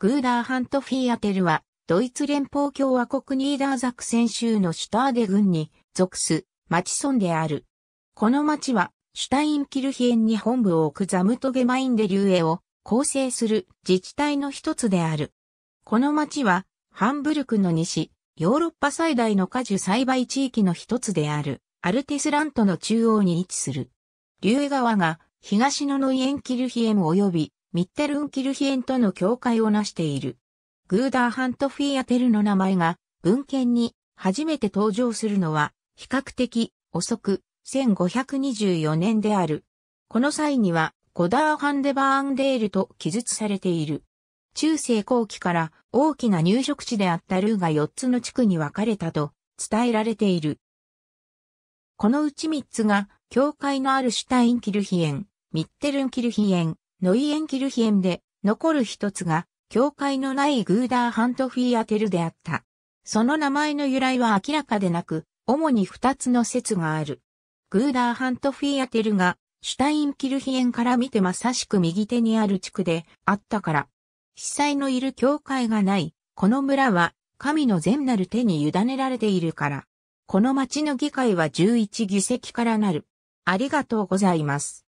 グーダーハントフィアテルは、ドイツ連邦共和国ニーダーザクセン州のシュターデ郡に属す町村である。この町は、シュタインキルヒエンに本部を置くザムトゲマインデリュエを構成する自治体の一つである。この町は、ハンブルクの西、ヨーロッパ最大の果樹栽培地域の一つである、アルテスラントの中央に位置する。リュエ川が、東のノイエンキルヒエム及びミッテルンキルヒエンとの境界を成している。グーダーハントフィアテルの名前が文献に初めて登場するのは比較的遅く1524年である。この際にはゴダーハンデバーンデールと記述されている。中世後期から大きな入植地であったルーが4つの地区に分かれたと伝えられている。このうち3つが、境界のあるシュタインキルヒエン、ミッテルンキルヒエン、ノイエンキルヒエムで、残る一つが、教会のないグーダーハントフィアテルであった。その名前の由来は明らかでなく、主に二つの説がある。グーダーハントフィアテルが、シュタインキルヒエンから見てまさしく右手にある地区であったから。被災のいる教会がない、この村は、神の善なる手に委ねられているから。この町の議会は11議席からなる。ありがとうございます。